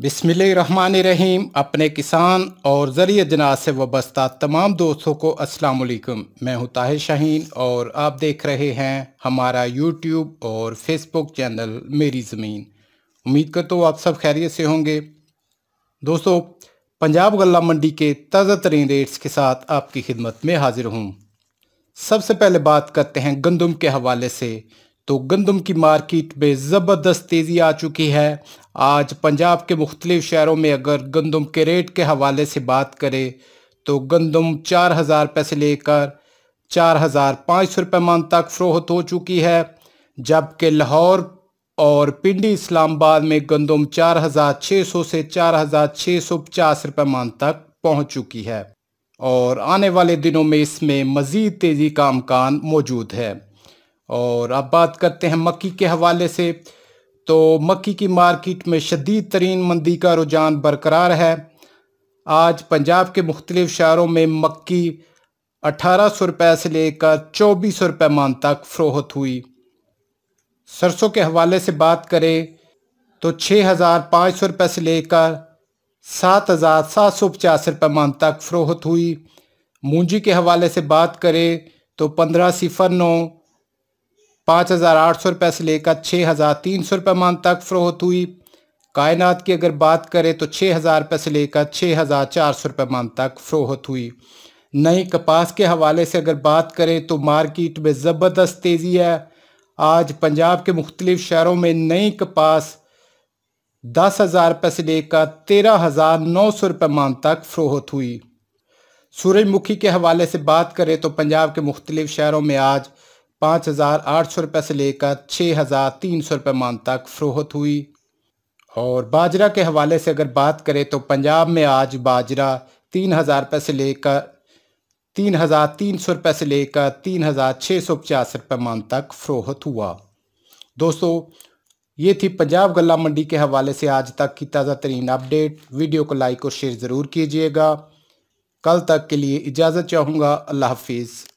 बिसमिल्ल रहीम अपने किसान और ज़रिए जनाज से वाबस्ता तमाम दोस्तों को अस्सलाम वालेकुम मैं हूँ ताहिर शाहीन और आप देख रहे हैं हमारा यूट्यूब और फेसबुक चैनल मेरी ज़मीन उम्मीद कर तो आप सब खैरियत से होंगे दोस्तों पंजाब गला मंडी के ताज़ा तरीन रेट्स के साथ आपकी खिदमत में हाजिर हूँ सबसे पहले बात करते हैं गंदम के हवाले से तो गंदम की मार्केट में ज़बरदस्त तेज़ी आ चुकी है आज पंजाब के मुख्तलिफ शहरों में अगर गंदम के रेट के हवाले से बात करें तो गंदम चार हज़ार रुपये से लेकर चार हज़ार पाँच सौ रुपये मान तक फ़रोहत हो चुकी है जबकि लाहौर और पिंडी इस्लामाबाद में गंदम चार हज़ार छः सौ से चार हज़ार छः सौ पचास रुपये मान तक पहुँच चुकी है और आने वाले दिनों में इसमें मज़ीद तेज़ी का अमकान मौजूद है और अब बात करते हैं मक्की के हवाले से तो मक्की की मार्केट में शदीद तरीन मंदी का रुझान बरकरार है आज पंजाब के मुख्तलिफ शहरों में मक्की अठारह सौ रुपये से लेकर चौबीस सौ रुपये मान तक फ़रोहत हुई सरसों के हवाले से बात करें तो छः हज़ार पाँच सौ रुपये से लेकर सात हज़ार सात सौ पचास रुपये मान तक फ़रोहत हुई मूंजी के हवाले से बात करें तो पंद्रह सिफर नौ पाँच हज़ार आठ सौ रुपये से लेकर छः हज़ार तीन सौ रुपये मान तक फ़रोहत हुई कायनात की अगर बात करें तो छः हज़ार रुपये से लेकर छः हज़ार चार सौ रुपये मान तक फ़रोहत हुई नई कपास के हवाले से अगर बात करें तो मार्केट में ज़बरदस्त तेज़ी है आज पंजाब के मुख्तलिफ़ शहरों में नई कपास दस हज़ार रुपये से लेकर तेरह हज़ार नौ सौ रुपये मान तक फ़रोहत हुई सूरजमुखी के हवाले से बात करें तो पंजाब के मुख्तलिफ़ शहरों में आज पाँच हज़ार आठ सौ रुपये से लेकर छः हज़ार तीन सौ रुपये मान तक फ़रोहत हुई और बाजरा के हवाले से अगर बात करें तो पंजाब में आज बाजरा तीन हज़ार रुपये से लेकर तीन हज़ार तीन सौ रुपये से लेकर तीन हज़ार छः सौ पचास रुपये मान तक फ़रोहत हुआ दोस्तों ये थी पंजाब गला मंडी के हवाले से आज तक की ताज़ा तरीन अपडेट वीडियो को लाइक और शेयर ज़रूर कीजिएगा कल तक के लिए इजाज़त चाहूँगा अल्लाह हाफिज़